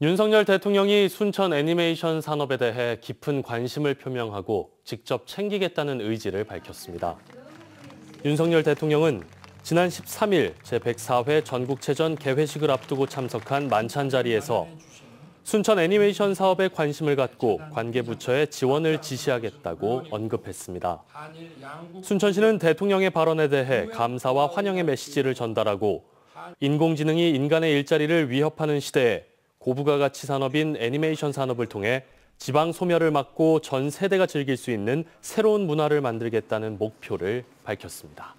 윤석열 대통령이 순천 애니메이션 산업에 대해 깊은 관심을 표명하고 직접 챙기겠다는 의지를 밝혔습니다. 윤석열 대통령은 지난 13일 제104회 전국체전 개회식을 앞두고 참석한 만찬 자리에서 순천 애니메이션 사업에 관심을 갖고 관계 부처에 지원을 지시하겠다고 언급했습니다. 순천시는 대통령의 발언에 대해 감사와 환영의 메시지를 전달하고 인공지능이 인간의 일자리를 위협하는 시대에 고부가가치 산업인 애니메이션 산업을 통해 지방 소멸을 막고 전 세대가 즐길 수 있는 새로운 문화를 만들겠다는 목표를 밝혔습니다.